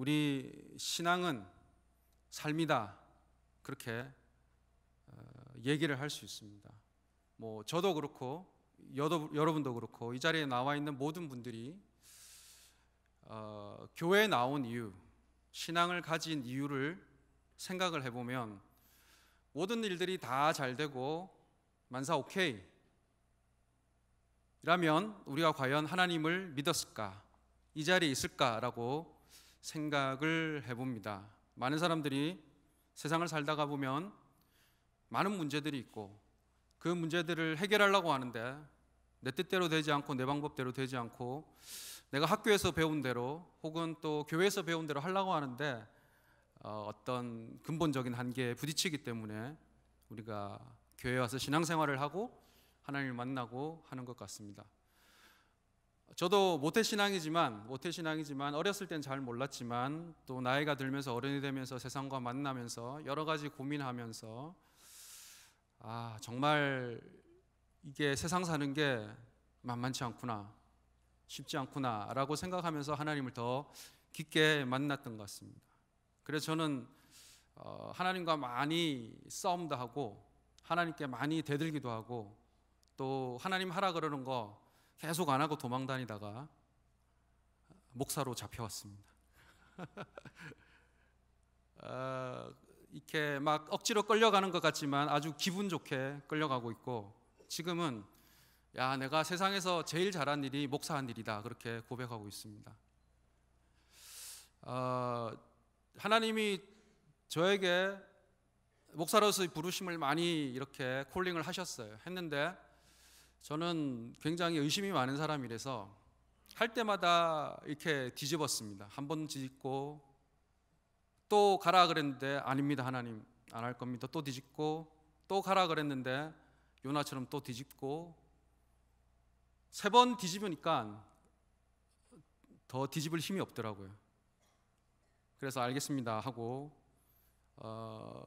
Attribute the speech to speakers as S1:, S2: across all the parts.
S1: 우리 신앙은 삶이다. 그렇게 어, 얘기를 할 수 있습니다. 뭐 저도 그렇고 여러분도 그렇고 이 자리에 나와 있는 모든 분들이 어, 교회에 나온 이유, 신앙을 가진 이유를 생각을 해보면 모든 일들이 다 잘 되고 만사 오케이 라면 우리가 과연 하나님을 믿었을까? 이 자리에 있을까라고 생각을 해봅니다. 많은 사람들이 세상을 살다가 보면 많은 문제들이 있고 그 문제들을 해결하려고 하는데 내 뜻대로 되지 않고 내 방법대로 되지 않고 내가 학교에서 배운 대로 혹은 또 교회에서 배운 대로 하려고 하는데 어, 떤 근본적인 한계에 부딪히기 때문에 우리가 교회 와서 신앙생활을 하고 하나님을 만나고 하는 것 같습니다. 저도 모태 신앙이지만 모태 신앙이지만 어렸을 땐 잘 몰랐지만 또 나이가 들면서 어른이 되면서 세상과 만나면서 여러 가지 고민하면서 아 정말 이게 세상 사는 게 만만치 않구나 쉽지 않구나라고 생각하면서 하나님을 더 깊게 만났던 것 같습니다. 그래서 저는 어, 하나님과 많이 싸움도 하고 하나님께 많이 대들기도 하고 또 하나님 하라 그러는 거 계속 안 하고 도망 다니다가 목사로 잡혀왔습니다. 어, 이렇게 막 억지로 끌려가는 것 같지만 아주 기분 좋게 끌려가고 있고 지금은 야 내가 세상에서 제일 잘한 일이 목사한 일이다 그렇게 고백하고 있습니다. 어, 하나님이 저에게 목사로서의 부르심을 많이 이렇게 콜링을 하셨어요. 했는데 저는 굉장히 의심이 많은 사람이라서 할 때마다 이렇게 뒤집었습니다. 한 번 뒤집고 또 가라 그랬는데 아닙니다 하나님 안 할 겁니다. 또 뒤집고 또 가라 그랬는데 요나처럼 또 뒤집고 세 번 뒤집으니까 더 뒤집을 힘이 없더라고요. 그래서 알겠습니다 하고 어,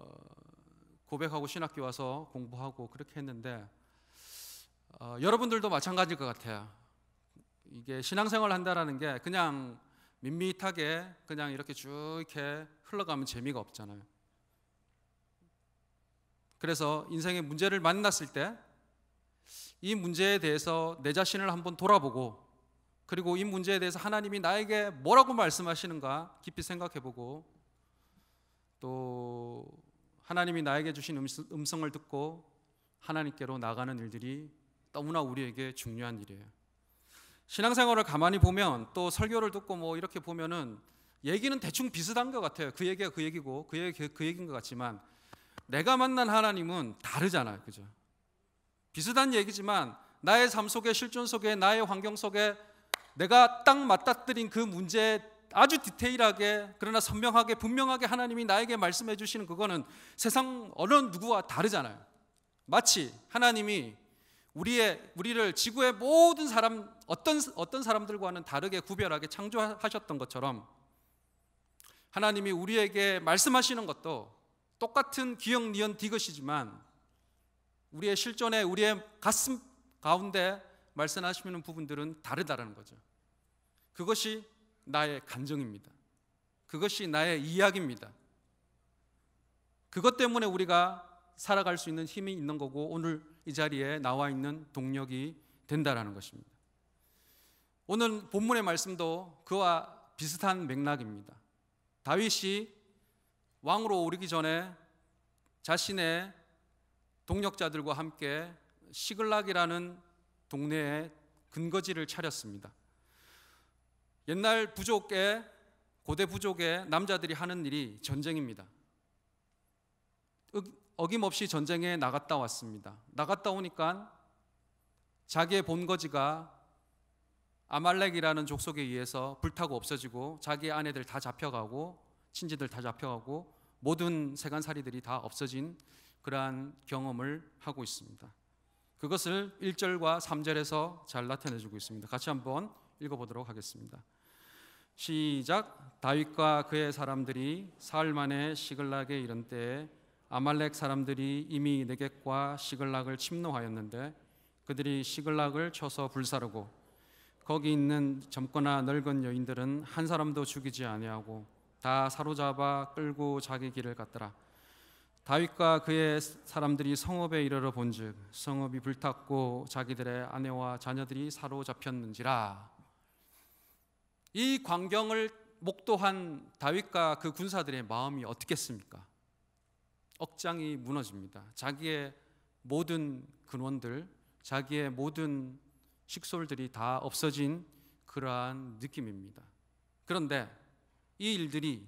S1: 고백하고 신학교 와서 공부하고 그렇게 했는데 어, 여러분들도 마찬가지일 것 같아요. 이게 신앙생활 한다라는 게 그냥 밋밋하게 그냥 이렇게 쭉 이렇게 흘러가면 재미가 없잖아요. 그래서 인생의 문제를 만났을 때 이 문제에 대해서 내 자신을 한번 돌아보고 그리고 이 문제에 대해서 하나님이 나에게 뭐라고 말씀하시는가 깊이 생각해보고 또 하나님이 나에게 주신 음성을 듣고 하나님께로 나가는 일들이 너무나 우리에게 중요한 일이에요. 신앙생활을 가만히 보면 또 설교를 듣고 뭐 이렇게 보면은 얘기는 대충 비슷한 것 같아요. 그 얘기가 그 얘기고 그 얘기 그, 그 얘기인 것 같지만 내가 만난 하나님은 다르잖아요, 그죠? 비슷한 얘기지만 나의 삶 속에 실존 속에 나의 환경 속에 내가 딱 맞닥뜨린 그 문제 아주 디테일하게 그러나 선명하게 분명하게 하나님이 나에게 말씀해 주시는 그거는 세상 어느 누구와 다르잖아요. 마치 하나님이 우리의 우리를 지구의 모든 사람 어떤 어떤 사람들과는 다르게 구별하게 창조하셨던 것처럼 하나님이 우리에게 말씀하시는 것도 똑같은 기억 니언 디귿이지만 우리의 실존에 우리의 가슴 가운데 말씀하시는 부분들은 다르다는 거죠. 그것이 나의 감정입니다. 그것이 나의 이야기입니다. 그것 때문에 우리가 살아갈 수 있는 힘이 있는 거고 오늘 이 자리에 나와 있는 동력이 된다라는 것입니다. 오늘 본문의 말씀도 그와 비슷한 맥락입니다. 다윗이 왕으로 오르기 전에 자신의 동력자들과 함께 시글락이라는 동네에 근거지를 차렸습니다. 옛날 부족의 고대 부족의 남자들이 하는 일이 전쟁입니다. 어김없이 전쟁에 나갔다 왔습니다. 나갔다 오니까 자기의 본거지가 아말렉이라는 족속에 의해서 불타고 없어지고 자기 아내들 다 잡혀가고 친지들 다 잡혀가고 모든 세간살이들이 다 없어진 그러한 경험을 하고 있습니다. 그것을 1절과 3절에서 잘 나타내주고 있습니다. 같이 한번 읽어보도록 하겠습니다. 시작 다윗과 그의 사람들이 사흘 만에 시글락에 이른 때에 아말렉 사람들이 이미 네겝과 시글락을 침노하였는데 그들이 시글락을 쳐서 불사르고 거기 있는 젊거나 늙은 여인들은 한 사람도 죽이지 아니하고 다 사로잡아 끌고 자기 길을 갔더라 다윗과 그의 사람들이 성읍에 이르러 본즉 성읍이 불탔고 자기들의 아내와 자녀들이 사로잡혔는지라 이 광경을 목도한 다윗과 그 군사들의 마음이 어떻겠습니까? 억장이 무너집니다. 자기의 모든 근원들, 자기의 모든 식솔들이 다 없어진 그러한 느낌입니다. 그런데 이 일들이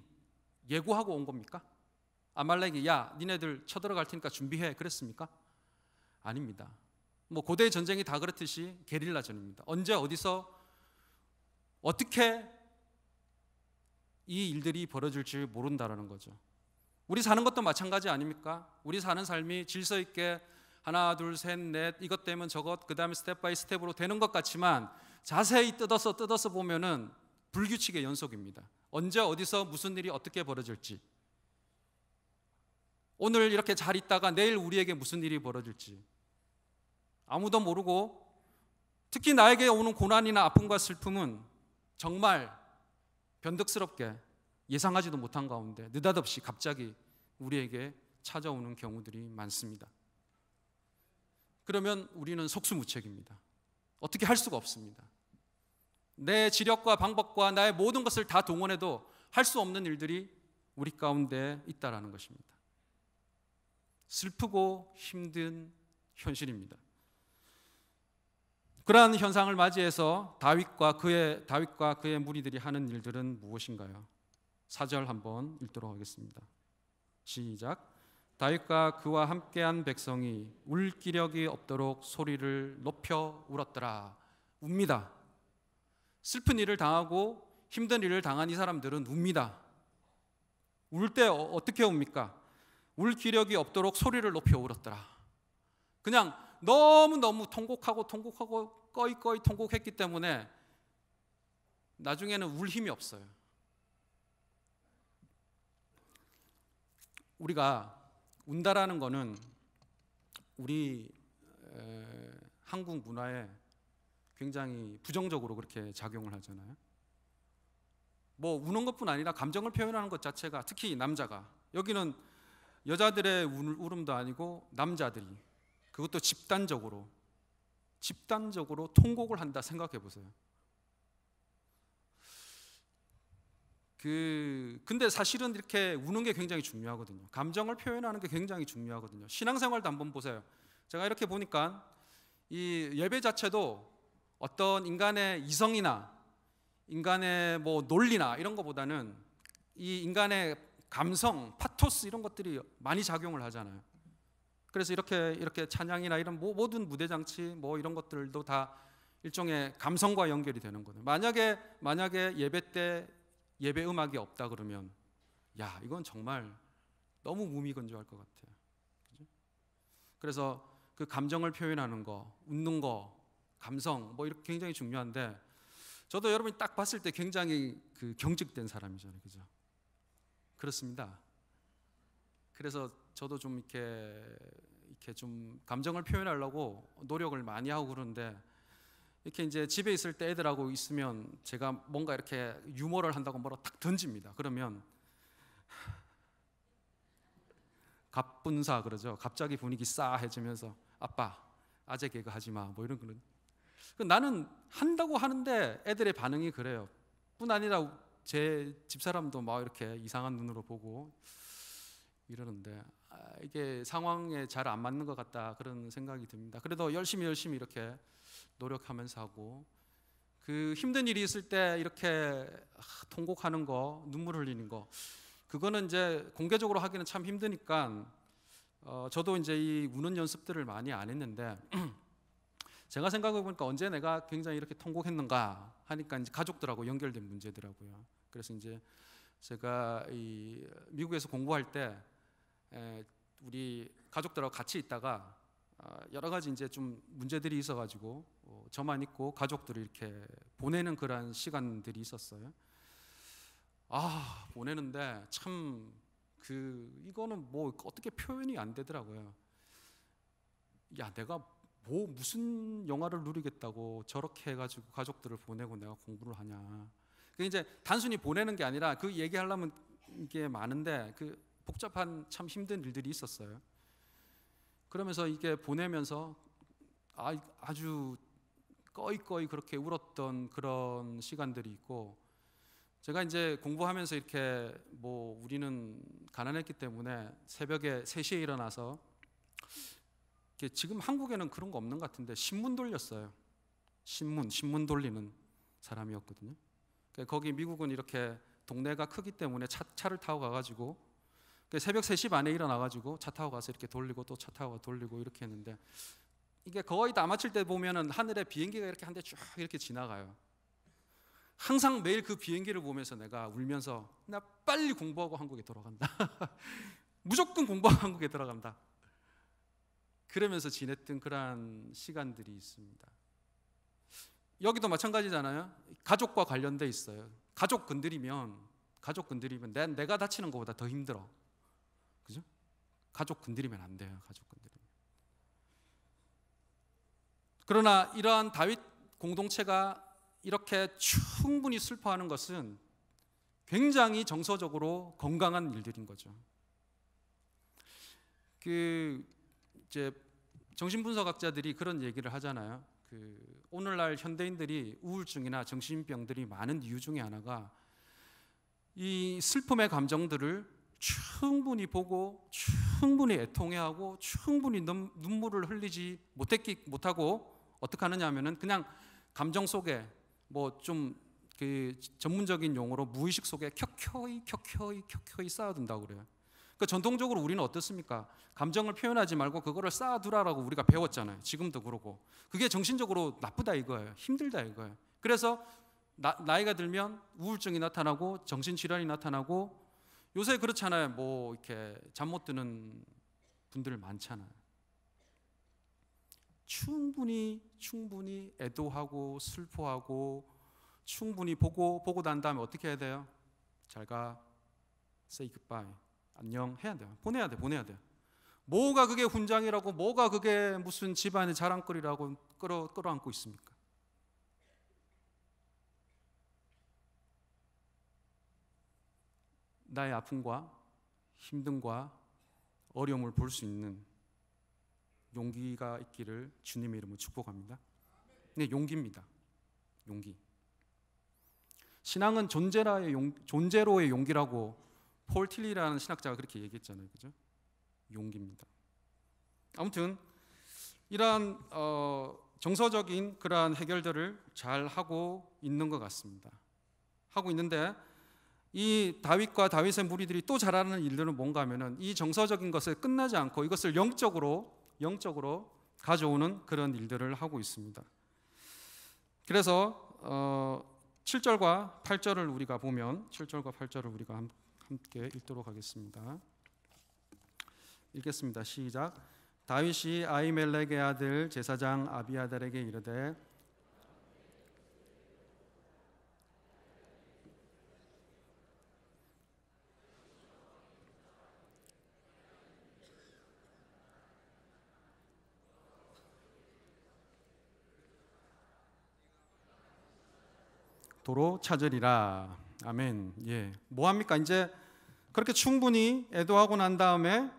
S1: 예고하고 온 겁니까? 아말렉이 야 니네들 쳐들어갈 테니까 준비해 그랬습니까? 아닙니다. 뭐 고대 전쟁이 다 그렇듯이 게릴라전입니다. 언제 어디서 어떻게 이 일들이 벌어질지 모른다라는 거죠. 우리 사는 것도 마찬가지 아닙니까? 우리 사는 삶이 질서 있게 하나 둘 셋 넷 이것 되면 저것 그다음에 스텝 바이 스텝으로 되는 것 같지만 자세히 뜯어서 뜯어서 보면은 불규칙의 연속입니다. 언제 어디서 무슨 일이 어떻게 벌어질지 오늘 이렇게 잘 있다가 내일 우리에게 무슨 일이 벌어질지 아무도 모르고 특히 나에게 오는 고난이나 아픔과 슬픔은 정말 변덕스럽게 예상하지도 못한 가운데 느닷없이 갑자기 우리에게 찾아오는 경우들이 많습니다. 그러면 우리는 속수무책입니다. 어떻게 할 수가 없습니다. 내 지력과 방법과 나의 모든 것을 다 동원해도 할 수 없는 일들이 우리 가운데 있다라는 것입니다. 슬프고 힘든 현실입니다. 그러한 현상을 맞이해서 다윗과 그의 다윗과 그의 무리들이 하는 일들은 무엇인가요? 사절 한번 읽도록 하겠습니다. 시작. 다윗과 그와 함께한 백성이 울 기력이 없도록 소리를 높여 울었더라. 웁니다. 슬픈 일을 당하고 힘든 일을 당한 이 사람들은 웁니다. 울 때 어, 어떻게 웁니까? 울 기력이 없도록 소리를 높여 울었더라. 그냥 너무너무 통곡하고 통곡하고 꺼이꺼이 통곡했기 때문에 나중에는 울 힘이 없어요. 우리가 운다라는 거는 우리 한국 문화에 굉장히 부정적으로 그렇게 작용을 하잖아요. 뭐 우는 것뿐 아니라 감정을 표현하는 것 자체가 특히 남자가 여기는 여자들의 울음도 아니고 남자들이 그것도 집단적으로 집단적으로 통곡을 한다 생각해 보세요. 그 근데 사실은 이렇게 우는 게 굉장히 중요하거든요. 감정을 표현하는 게 굉장히 중요하거든요. 신앙생활도 한번 보세요. 제가 이렇게 보니까 이 예배 자체도 어떤 인간의 이성이나 인간의 뭐 논리나 이런 것보다는 이 인간의 감성, 파토스 이런 것들이 많이 작용을 하잖아요. 그래서 이렇게 이렇게 찬양이나 이런 모든 무대 장치 뭐 이런 것들도 다 일종의 감성과 연결이 되는 거예요. 만약에 만약에 예배 때 예배 음악이 없다 그러면 야 이건 정말 너무 무미건조할 것 같아요. 그죠? 그래서 그 감정을 표현하는 거, 웃는 거, 감성 뭐 이렇게 굉장히 중요한데 저도 여러분이 딱 봤을 때 굉장히 그 경직된 사람이잖아요, 그죠? 그렇습니다. 그래서 저도 좀 이렇게 이렇게 좀 감정을 표현하려고 노력을 많이 하고 그러는데 이렇게 이제 집에 있을 때 애들하고 있으면 제가 뭔가 이렇게 유머를 한다고 뭐라 탁 던집니다. 그러면 갑분사 그러죠. 갑자기 분위기 싸해지면서 아빠 아재 개그 하지 마. 뭐 이런 그런. 그 나는 한다고 하는데 애들의 반응이 그래요. 뿐 아니라 제 집사람도 막 이렇게 이상한 눈으로 보고 이러는데 아, 이게 상황에 잘 안 맞는 것 같다 그런 생각이 듭니다. 그래도 열심히 열심히 이렇게 노력하면서 하고 그 힘든 일이 있을 때 이렇게 통곡하는 거, 눈물 흘리는 거, 그거는 이제 공개적으로 하기는 참 힘드니까 어, 저도 이제 이 우는 연습들을 많이 안 했는데 제가 생각해 보니까 언제 내가 굉장히 이렇게 통곡했는가 하니까 이제 가족들하고 연결된 문제더라고요. 그래서 이제 제가 이 미국에서 공부할 때 에, 우리 가족들하고 같이 있다가 어, 여러 가지 이제 좀 문제들이 있어가지고 어, 저만 있고 가족들을 이렇게 보내는 그런 시간들이 있었어요. 아 보내는데 참 그 이거는 뭐 어떻게 표현이 안 되더라고요. 야 내가 뭐 무슨 영화를 누리겠다고 저렇게 해가지고 가족들을 보내고 내가 공부를 하냐. 그 이제 단순히 보내는 게 아니라 그 얘기하려면 이게 많은데 그 복잡한 참 힘든 일들이 있었어요. 그러면서 이게 보내면서 아, 아주 꺼이꺼이 그렇게 울었던 그런 시간들이 있고 제가 이제 공부하면서 이렇게 뭐 우리는 가난했기 때문에 새벽에 3시에 일어나서 지금 한국에는 그런 거 없는 것 같은데 신문 돌렸어요. 신문, 신문 돌리는 사람이었거든요. 그러니까 거기 미국은 이렇게 동네가 크기 때문에 차, 차를 타고 가가지고 그러니까 새벽 3시 반에 일어나가지고 차 타고 가서 이렇게 돌리고 또 차 타고 돌리고 이렇게 했는데 이게 거의 다 마칠 때 보면은 하늘에 비행기가 이렇게 한 대쭉 이렇게 지나가요. 항상 매일 그 비행기를 보면서 내가 울면서 나 빨리 공부하고 한국에 돌아간다. 무조건 공부하고 한국에 돌아간다. 그러면서 지냈던 그러한 시간들이 있습니다. 여기도 마찬가지잖아요. 가족과 관련돼 있어요. 가족 건드리면 가족 건드리면 내, 내가 다치는 것보다 더 힘들어. 그죠? 가족 건드리면 안 돼요. 가족 건드리면. 그러나 이러한 다윗 공동체가 이렇게 충분히 슬퍼하는 것은 굉장히 정서적으로 건강한 일들인 거죠. 그 이제 정신분석학자들이 그런 얘기를 하잖아요. 그 오늘날 현대인들이 우울증이나 정신병들이 많은 이유 중에 하나가 이 슬픔의 감정들을 충분히 보고 충분히 애통해하고 충분히 눈물을 흘리지 못했기 못하고 어떻게 하느냐 하면은 그냥 감정 속에 뭐좀 그 전문적인 용어로 무의식 속에 켜켜이 켜켜이 켜켜이 쌓아둔다고 그래요. 그 전통적으로 우리는 어떻습니까? 감정을 표현하지 말고 그거를 쌓아두라라고 우리가 배웠잖아요. 지금도 그러고 그게 정신적으로 나쁘다 이거예요. 힘들다 이거예요. 그래서 나, 이가 들면 우울증이 나타나고 정신질환이 나타나고 요새 그렇잖아요. 뭐 이렇게 잠 못 드는 분들 많잖아요. 충분히 충분히 애도하고 슬퍼하고 충분히 보고 보고 난 다음에 어떻게 해야 돼요? 잘가 say goodbye 안녕 해야 돼요 보내야 돼 보내야 돼 뭐가 그게 훈장이라고 뭐가 그게 무슨 집안의 자랑거리라고 끌어 끌어안고 있습니까? 나의 아픔과 힘듦과 어려움을 볼 수 있는 용기가 있기를 주님의 이름으로 축복합니다. 네, 용기입니다. 용기. 신앙은 존재라의 용, 존재로의 용기라고 폴 틸리라는 신학자가 그렇게 얘기했잖아요. 그죠? 용기입니다. 아무튼 이러한 어, 정서적인 그러한 해결들을 잘 하고 있는 것 같습니다. 하고 있는데 이 다윗과 다윗의 무리들이 또 잘하는 일들은 뭔가 하면은 이 정서적인 것에 끝나지 않고 이것을 영적으로 영적으로 가져오는 그런 일들을 하고 있습니다. 그래서 어, 7절과 8절을 우리가 보면 7절과 8절을 우리가 함께 읽도록 하겠습니다. 읽겠습니다. 시작. 다윗이 아이멜렉의 아들 제사장 아비아달에게 이르되 도로 찾으리라. 아멘. 예. 뭐 합니까? 이제 그렇게 충분히 애도하고 난 다음에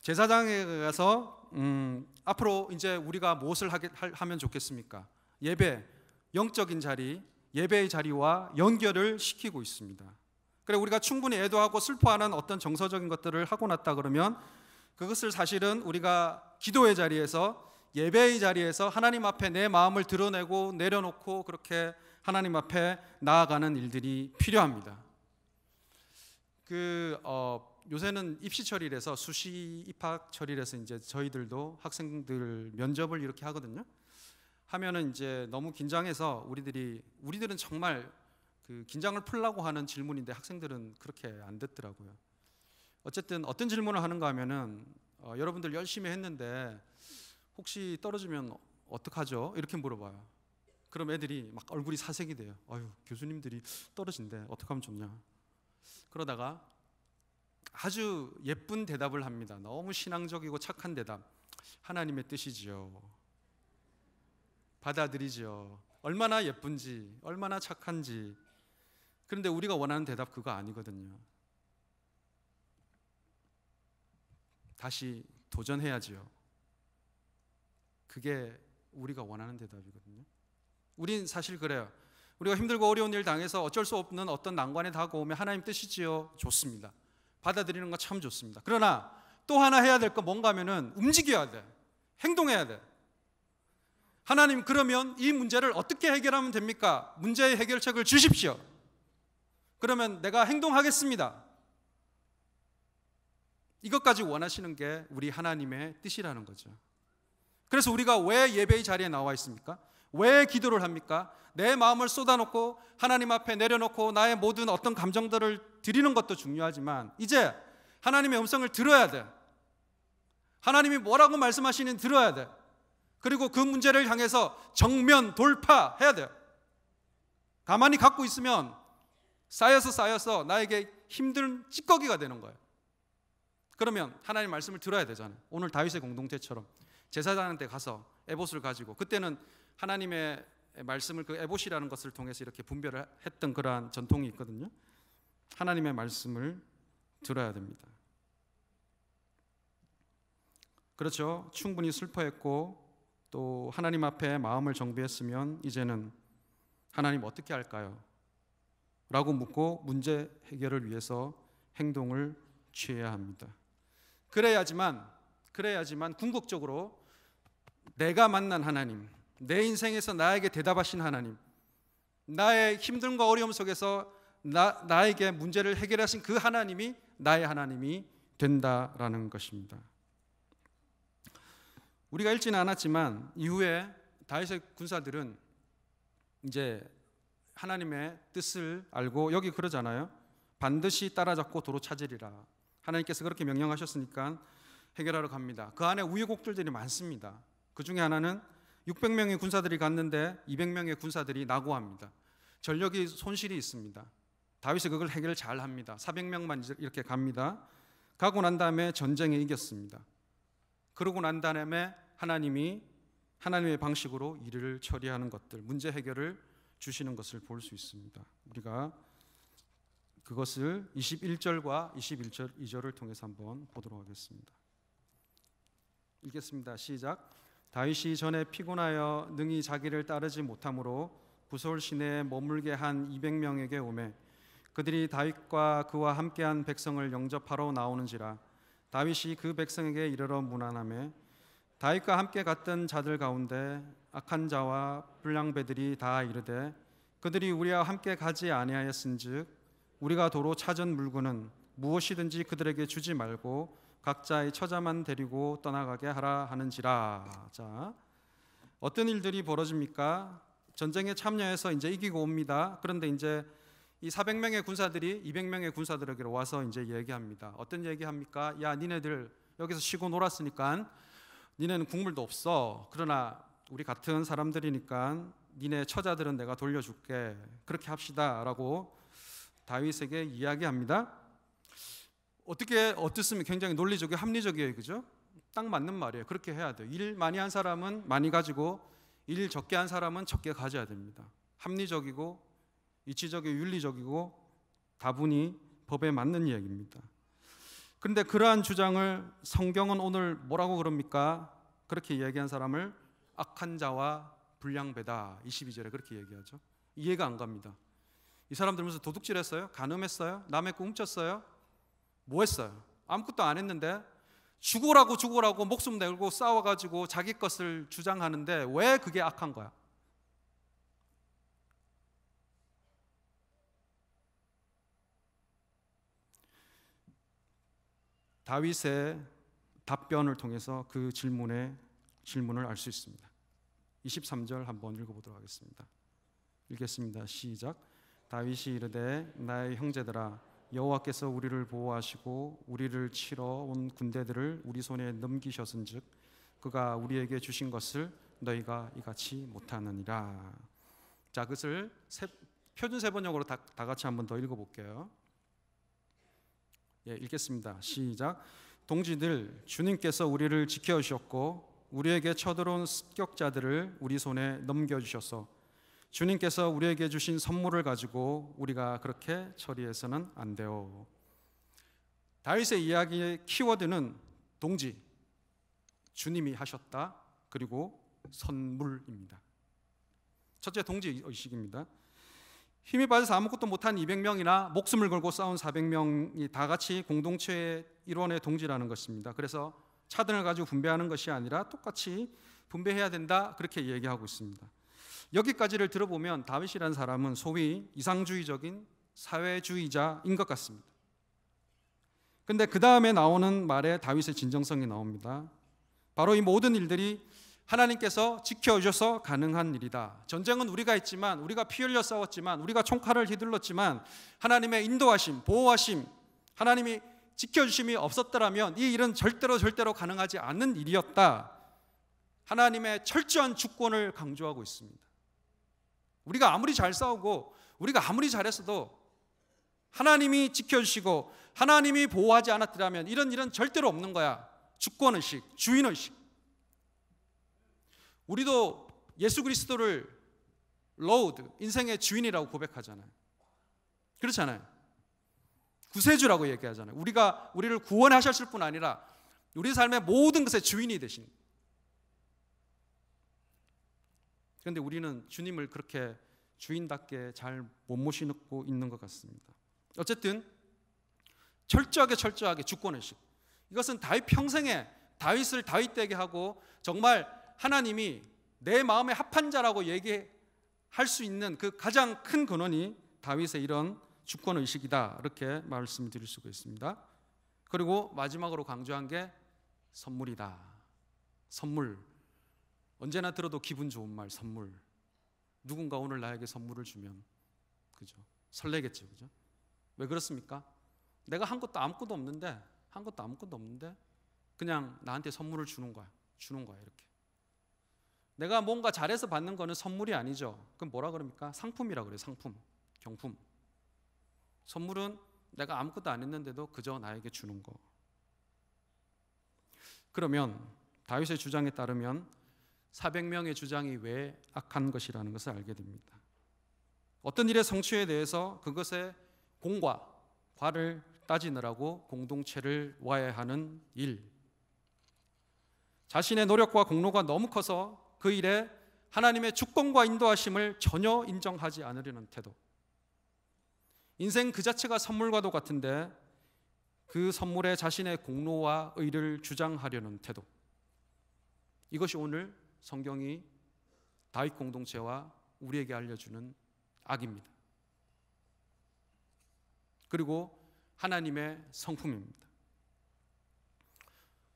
S1: 제사장에 가서 음, 앞으로 이제 우리가 무엇을 하게, 하면 좋겠습니까? 예배, 영적인 자리, 예배의 자리와 연결을 시키고 있습니다. 그래 우리가 충분히 애도하고 슬퍼하는 어떤 정서적인 것들을 하고 났다 그러면 그것을 사실은 우리가 기도의 자리에서 예배의 자리에서 하나님 앞에 내 마음을 드러내고 내려놓고 그렇게 하나님 앞에 나아가는 일들이 필요합니다. 그 어, 요새는 입시철이라서 수시 입학철이라서 이제 저희들도 학생들 면접을 이렇게 하거든요. 하면은 이제 너무 긴장해서 우리들이 우리들은 정말 그 긴장을 풀라고 하는 질문인데 학생들은 그렇게 안 됐더라고요. 어쨌든 어떤 질문을 하는가 하면은 어, 여러분들 열심히 했는데 혹시 떨어지면 어떡하죠? 이렇게 물어봐요. 그럼 애들이 막 얼굴이 사색이 돼요. 아유, 교수님들이 떨어진대. 어떻 하면 좋냐. 그러다가 아주 예쁜 대답을 합니다. 너무 신앙적이고 착한 대답. 하나님의 뜻이지요. 받아들이지요. 얼마나 예쁜지, 얼마나 착한지. 그런데 우리가 원하는 대답 그거 아니거든요. 다시 도전해야지요. 그게 우리가 원하는 대답이거든요. 우린 사실 그래요. 우리가 힘들고 어려운 일 당해서 어쩔 수 없는 어떤 난관에 다가오면 하나님 뜻이지요. 좋습니다. 받아들이는 거 참 좋습니다. 그러나 또 하나 해야 될 거 뭔가 하면은 움직여야 돼. 행동해야 돼. 하나님 그러면 이 문제를 어떻게 해결하면 됩니까? 문제의 해결책을 주십시오. 그러면 내가 행동하겠습니다. 이것까지 원하시는 게 우리 하나님의 뜻이라는 거죠. 그래서 우리가 왜 예배의 자리에 나와 있습니까? 왜 기도를 합니까? 내 마음을 쏟아놓고 하나님 앞에 내려놓고 나의 모든 어떤 감정들을 드리는 것도 중요하지만 이제 하나님의 음성을 들어야 돼. 하나님이 뭐라고 말씀하시는 들어야 돼. 그리고 그 문제를 향해서 정면 돌파해야 돼. 가만히 갖고 있으면 쌓여서 쌓여서 나에게 힘든 찌꺼기가 되는 거예요. 그러면 하나님 말씀을 들어야 되잖아요. 오늘 다윗의 공동체처럼 제사장한테 가서 에봇을 가지고 그때는 하나님의 말씀을 그 에봇이라는 것을 통해서 이렇게 분별을 했던 그러한 전통이 있거든요. 하나님의 말씀을 들어야 됩니다. 그렇죠. 충분히 슬퍼했고 또 하나님 앞에 마음을 정비했으면 이제는 하나님 어떻게 할까요? 라고 묻고 문제 해결을 위해서 행동을 취해야 합니다. 그래야지만 그래야지만 궁극적으로 내가 만난 하나님, 내 인생에서 나에게 대답하신 하나님, 나의 힘듦과 어려움 속에서 나, 나에게 문제를 해결하신 그 하나님이 나의 하나님이 된다라는 것입니다. 우리가 읽지는 않았지만 이후에 다윗의 군사들은 이제 하나님의 뜻을 알고 여기 그러잖아요. 반드시 따라잡고 도로 찾으리라. 하나님께서 그렇게 명령하셨으니까 해결하러 갑니다. 그 안에 우여곡절들이 많습니다. 그 중에 하나는 600명의 군사들이 갔는데 200명의 군사들이 낙오합니다. 전력이 손실이 있습니다. 다윗이 그걸 해결 잘 합니다. 400명만 이렇게 갑니다. 가고 난 다음에 전쟁에 이겼습니다. 그러고 난 다음에 하나님이 하나님의 방식으로 일을 처리하는 것들, 문제 해결을 주시는 것을 볼 수 있습니다. 우리가 그것을 21절과 21절 2절을 통해서 한번 보도록 하겠습니다. 읽겠습니다. 시작. 다윗이 전에 피곤하여 능히 자기를 따르지 못함으로 부솔 시내에 머물게 한 200명에게 오매 그들이 다윗과 그와 함께한 백성을 영접하러 나오는지라 다윗이 그 백성에게 이르러 무난함에 다윗과 함께 갔던 자들 가운데 악한 자와 불량배들이 다 이르되 그들이 우리와 함께 가지 아니하였은즉 우리가 도로 찾은 물건은 무엇이든지 그들에게 주지 말고 각자의 처자만 데리고 떠나가게 하라 하는지라. 자, 어떤 일들이 벌어집니까? 전쟁에 참여해서 이제 이기고 옵니다. 그런데 이제 이 400명의 군사들이 200명의 군사들에게 와서 이제 얘기합니다. 어떤 얘기합니까? 야, 니네들 여기서 쉬고 놀았으니까 니네는 국물도 없어. 그러나 우리 같은 사람들이니까 니네 처자들은 내가 돌려줄게. 그렇게 합시다라고 다윗에게 이야기합니다. 어떻게 어떻습니까? 굉장히 논리적이고 합리적이에요. 그죠? 딱 맞는 말이에요. 그렇게 해야 돼요. 일 많이 한 사람은 많이 가지고 일 적게 한 사람은 적게 가져야 됩니다. 합리적이고 이치적이고 윤리적이고 다분히 법에 맞는 이야기입니다. 그런데 그러한 주장을 성경은 오늘 뭐라고 그럽니까? 그렇게 이야기한 사람을 악한 자와 불량배다. 22절에 그렇게 얘기하죠. 이해가 안 갑니다. 이 사람들 무슨 도둑질했어요? 간음했어요? 남의 꿈 훔쳤어요? 뭐 했어요? 아무것도 안 했는데 죽으라고 죽으라고 목숨 내고 싸워가지고 자기 것을 주장하는데 왜 그게 악한 거야? 다윗의 답변을 통해서 그 질문의 질문을 알 수 있습니다. 23절 한번 읽어보도록 하겠습니다. 읽겠습니다. 시작. 다윗이 이르되 나의 형제들아 여호와께서 우리를 보호하시고 우리를 치러 온 군대들을 우리 손에 넘기셨은즉 그가 우리에게 주신 것을 너희가 이같이 못하느니라. 자, 그것을 세, 표준 세 번역으로 다, 다 같이 한 번 더 읽어 볼게요. 예, 읽겠습니다. 시작. 동지들 주님께서 우리를 지켜 주셨고 우리에게 쳐들어온 습격자들을 우리 손에 넘겨 주셔서 주님께서 우리에게 주신 선물을 가지고 우리가 그렇게 처리해서는 안 돼요. 다윗의 이야기의 키워드는 동지, 주님이 하셨다, 그리고 선물입니다. 첫째 동지 의식입니다. 힘이 빠져서 아무것도 못한 200명이나 목숨을 걸고 싸운 400명이 다 같이 공동체의 일원의 동지라는 것입니다. 그래서 차등을 가지고 분배하는 것이 아니라 똑같이 분배해야 된다 그렇게 얘기하고 있습니다. 여기까지를 들어보면 다윗이라는 사람은 소위 이상주의적인 사회주의자인 것 같습니다. 근데 그 다음에 나오는 말에 다윗의 진정성이 나옵니다. 바로 이 모든 일들이 하나님께서 지켜주셔서 가능한 일이다. 전쟁은 우리가 했지만, 우리가 피 흘려 싸웠지만, 우리가 총칼을 휘둘렀지만, 하나님의 인도하심, 보호하심, 하나님이 지켜주심이 없었더라면 이 일은 절대로 절대로 가능하지 않는 일이었다. 하나님의 철저한 주권을 강조하고 있습니다. 우리가 아무리 잘 싸우고 우리가 아무리 잘했어도 하나님이 지켜주시고 하나님이 보호하지 않았더라면 이런 일은 절대로 없는 거야. 주권의식, 주인의식. 우리도 예수 그리스도를 로드, 인생의 주인이라고 고백하잖아요. 그렇잖아요. 구세주라고 얘기하잖아요. 우리가 우리를 구원하셨을 뿐 아니라 우리 삶의 모든 것의 주인이 되신 그런데 우리는 주님을 그렇게 주인답게 잘 못 모시고 있는 것 같습니다. 어쨌든 철저하게 철저하게 주권의식. 이것은 다윗 평생에 다윗을 다윗되게 하고 정말 하나님이 내 마음에 합한 자라고 얘기할 수 있는 그 가장 큰 근원이 다윗의 이런 주권 의식이다 이렇게 말씀드릴 수가 있습니다. 그리고 마지막으로 강조한 게 선물이다. 선물. 언제나 들어도 기분 좋은 말, 선물. 누군가 오늘 나에게 선물을 주면, 그죠? 설레겠죠, 그죠? 왜 그렇습니까? 내가 한 것도 아무것도 없는데, 한 것도 아무것도 없는데, 그냥 나한테 선물을 주는 거야. 주는 거야, 이렇게. 내가 뭔가 잘해서 받는 거는 선물이 아니죠. 그럼 뭐라 그럽니까? 상품이라 그래요, 상품. 경품. 선물은 내가 아무것도 안 했는데도 그저 나에게 주는 거. 그러면 다윗의 주장에 따르면 400명의 주장이 왜 악한 것이라는 것을 알게 됩니다. 어떤 일의 성취에 대해서 그것의 공과 과를 따지느라고 공동체를 와야 하는 일. 자신의 노력과 공로가 너무 커서 그 일에 하나님의 주권과 인도하심을 전혀 인정하지 않으려는 태도. 인생 그 자체가 선물과도 같은데 그 선물에 자신의 공로와 의를 주장하려는 태도. 이것이 오늘 성경이 다윗 공동체와 우리에게 알려주는 악입니다. 그리고 하나님의 성품입니다.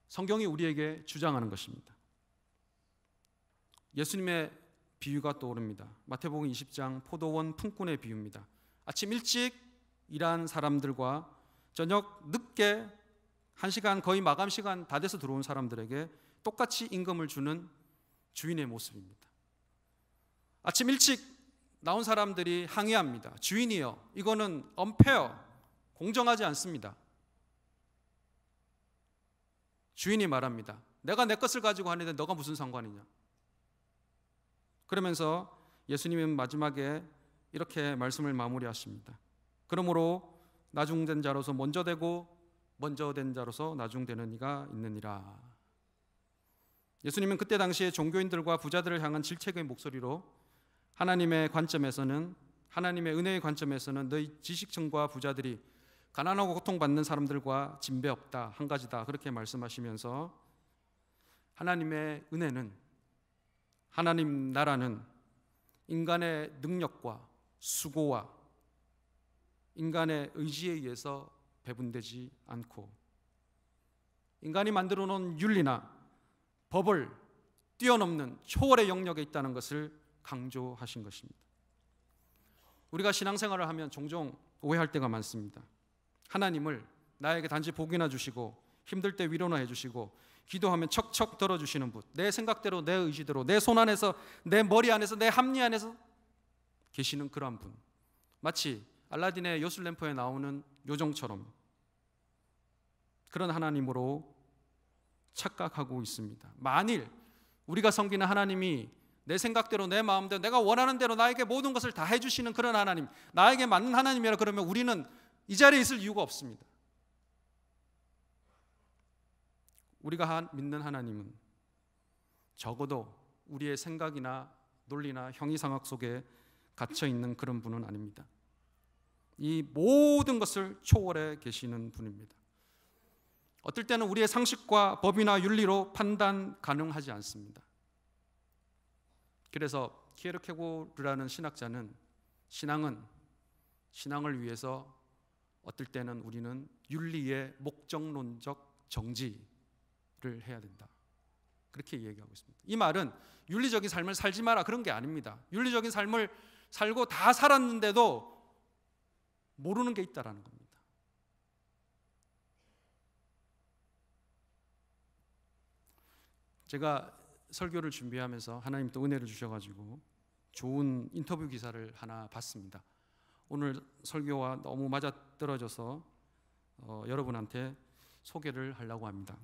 S1: 성경이 우리에게 주장하는 것입니다. 예수님의 비유가 떠오릅니다. 마태복음 20장 포도원 품꾼의 비유입니다. 아침 일찍 일한 사람들과 저녁 늦게 1시간 거의 마감 시간 다 돼서 들어온 사람들에게 똑같이 임금을 주는 주인의 모습입니다. 아침 일찍 나온 사람들이 항의합니다. 주인이요. 이거는 엄폐어. 공정하지 않습니다. 주인이 말합니다. 내가 내 것을 가지고 하는데 너가 무슨 상관이냐? 그러면서 예수님은 마지막에 이렇게 말씀을 마무리하십니다. 그러므로 나중된 자로서 먼저 되고 먼저 된 자로서 나중되는 이가 있느니라. 예수님은 그때 당시에 종교인들과 부자들을 향한 질책의 목소리로 하나님의 관점에서는 하나님의 은혜의 관점에서는 너희 지식층과 부자들이 가난하고 고통받는 사람들과 진배 없다 한 가지다 그렇게 말씀하시면서 하나님의 은혜는 하나님 나라는 인간의 능력과 수고와 인간의 의지에 의해서 배분되지 않고 인간이 만들어 놓은 윤리나 법을 뛰어넘는 초월의 영역에 있다는 것을 강조하신 것입니다. 우리가 신앙생활을 하면 종종 오해할 때가 많습니다. 하나님을 나에게 단지 복이나 주시고 힘들 때 위로나 해주시고 기도하면 척척 들어주시는 분, 내 생각대로 내 의지대로 내 손 안에서 내 머리 안에서 내 합리 안에서 계시는 그러한 분, 마치 알라딘의 요술램프에 나오는 요정처럼 그런 하나님으로 착각하고 있습니다. 만일 우리가 섬기는 하나님이 내 생각대로 내 마음대로 내가 원하는 대로 나에게 모든 것을 다 해주시는 그런 하나님, 나에게 맞는 하나님이라 그러면 우리는 이 자리에 있을 이유가 없습니다. 우리가 믿는 하나님은 적어도 우리의 생각이나 논리나 형이상학 속에 갇혀 있는 그런 분은 아닙니다. 이 모든 것을 초월해 계시는 분입니다. 어떨 때는 우리의 상식과 법이나 윤리로 판단 가능하지 않습니다. 그래서 키에르케고르라는 신학자는 신앙은 신앙을 위해서 어떨 때는 우리는 윤리의 목적론적 정지를 해야 된다. 그렇게 얘기하고 있습니다. 이 말은 윤리적인 삶을 살지 마라 그런 게 아닙니다. 윤리적인 삶을 살고 다 살았는데도 모르는 게 있다라는 겁니다. 제가 설교를 준비하면서 하나님 또 은혜를 주셔가지고 좋은 인터뷰 기사를 하나 봤습니다. 오늘 설교와 너무 맞아떨어져서 어, 여러분한테 소개를 하려고 합니다.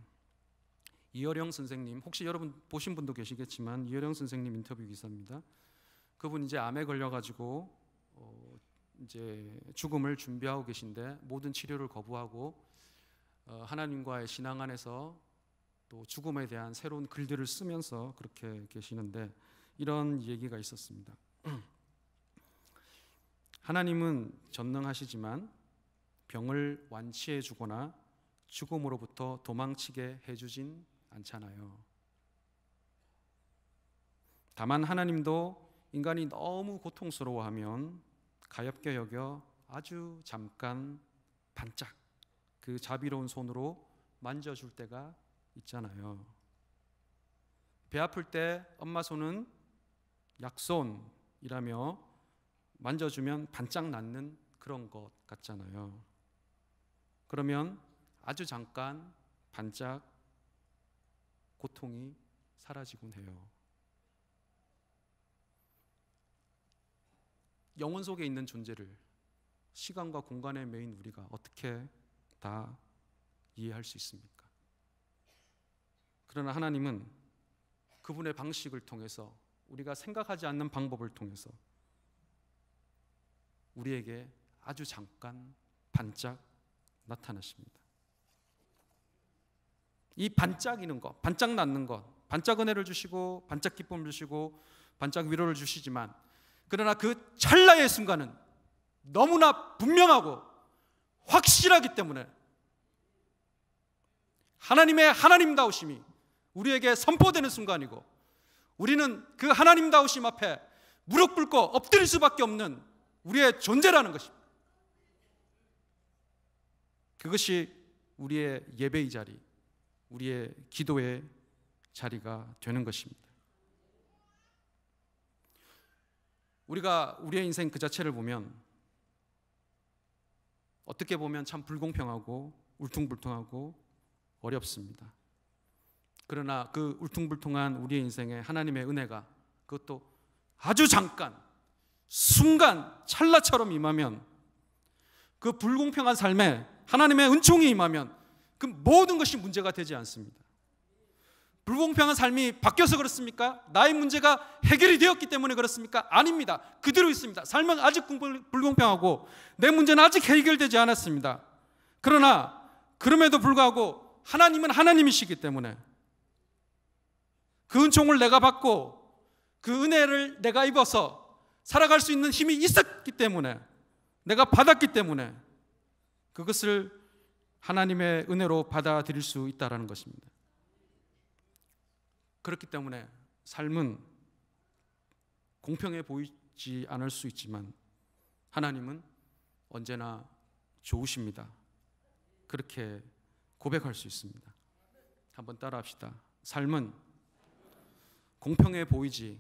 S1: 이어령 선생님, 혹시 여러분 보신 분도 계시겠지만 이어령 선생님 인터뷰 기사입니다. 그분 이제 암에 걸려가지고 어, 이제 죽음을 준비하고 계신데 모든 치료를 거부하고 어, 하나님과의 신앙 안에서 또 죽음에 대한 새로운 글들을 쓰면서 그렇게 계시는데 이런 얘기가 있었습니다. 하나님은 전능하시지만 병을 완치해 주거나 죽음으로부터 도망치게 해주진 않잖아요. 다만 하나님도 인간이 너무 고통스러워하면 가엾게 여겨 아주 잠깐 반짝 그 자비로운 손으로 만져줄 때가 있잖아요. 배 아플 때 엄마 손은 약손이라며 만져주면 반짝 낫는 그런 것 같잖아요. 그러면 아주 잠깐 반짝 고통이 사라지곤 해요. 영혼 속에 있는 존재를 시간과 공간에 매인 우리가 어떻게 다 이해할 수 있습니까? 그러나 하나님은 그분의 방식을 통해서 우리가 생각하지 않는 방법을 통해서 우리에게 아주 잠깐 반짝 나타나십니다. 이 반짝이는 것, 반짝 낫는 것, 반짝 은혜를 주시고 반짝 기쁨을 주시고 반짝 위로를 주시지만 그러나 그 찰나의 순간은 너무나 분명하고 확실하기 때문에 하나님의 하나님다우심이 우리에게 선포되는 순간이고 우리는 그 하나님다우심 앞에 무릎 꿇고 엎드릴 수밖에 없는 우리의 존재라는 것입니다. 그것이 우리의 예배의 자리, 우리의 기도의 자리가 되는 것입니다. 우리가 우리의 인생 그 자체를 보면 어떻게 보면 참 불공평하고 울퉁불퉁하고 어렵습니다. 그러나 그 울퉁불퉁한 우리의 인생에 하나님의 은혜가 그것도 아주 잠깐 순간 찰나처럼 임하면 그 불공평한 삶에 하나님의 은총이 임하면 그 모든 것이 문제가 되지 않습니다. 불공평한 삶이 바뀌어서 그렇습니까? 나의 문제가 해결이 되었기 때문에 그렇습니까? 아닙니다. 그대로 있습니다. 삶은 아직 불공평하고 내 문제는 아직 해결되지 않았습니다. 그러나 그럼에도 불구하고 하나님은 하나님이시기 때문에 그 은총을 내가 받고 그 은혜를 내가 입어서 살아갈 수 있는 힘이 있었기 때문에 내가 받았기 때문에 그것을 하나님의 은혜로 받아들일 수 있다라는 것입니다. 그렇기 때문에 삶은 공평해 보이지 않을 수 있지만 하나님은 언제나 좋으십니다. 그렇게 고백할 수 있습니다. 한번 따라합시다. 삶은 공평해 보이지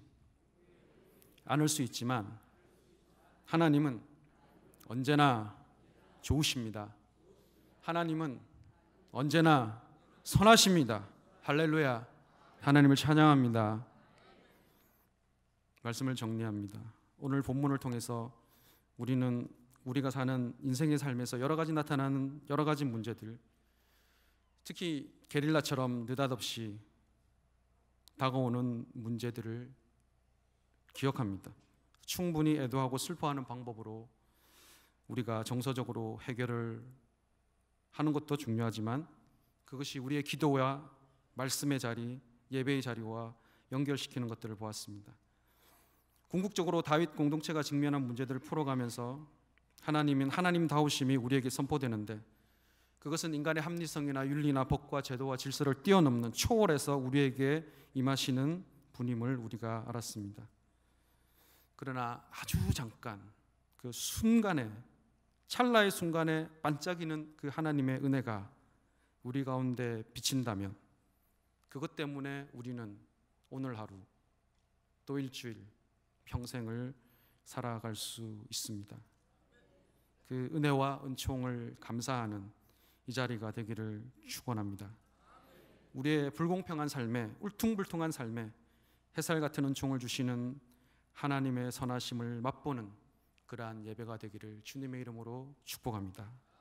S1: 않을 수 있지만 하나님은 언제나 좋으십니다. 하나님은 언제나 선하십니다. 할렐루야. 하나님을 찬양합니다. 말씀을 정리합니다. 오늘 본문을 통해서 우리는 우리가 사는 인생의 삶에서 여러 가지 나타나는 여러 가지 문제들 특히 게릴라처럼 느닷없이 다가오는 문제들을 기억합니다. 충분히 애도하고 슬퍼하는 방법으로 우리가 정서적으로 해결을 하는 것도 중요하지만 그것이 우리의 기도와 말씀의 자리, 예배의 자리와 연결시키는 것들을 보았습니다. 궁극적으로 다윗 공동체가 직면한 문제들을 풀어가면서 하나님인 하나님 다우심이 우리에게 선포되는데 그것은 인간의 합리성이나 윤리나 법과 제도와 질서를 뛰어넘는 초월해서 우리에게 임하시는 분임을 우리가 알았습니다. 그러나 아주 잠깐 그 순간에 찰나의 순간에 반짝이는 그 하나님의 은혜가 우리 가운데 비친다면 그것 때문에 우리는 오늘 하루 또 일주일 평생을 살아갈 수 있습니다. 그 은혜와 은총을 감사하는 이 자리가 되기를 축원합니다. 우리의 불공평한 삶에 울퉁불퉁한 삶에 해살 같은 은총을 주시는 하나님의 선하심을 맛보는 그러한 예배가 되기를 주님의 이름으로 축복합니다.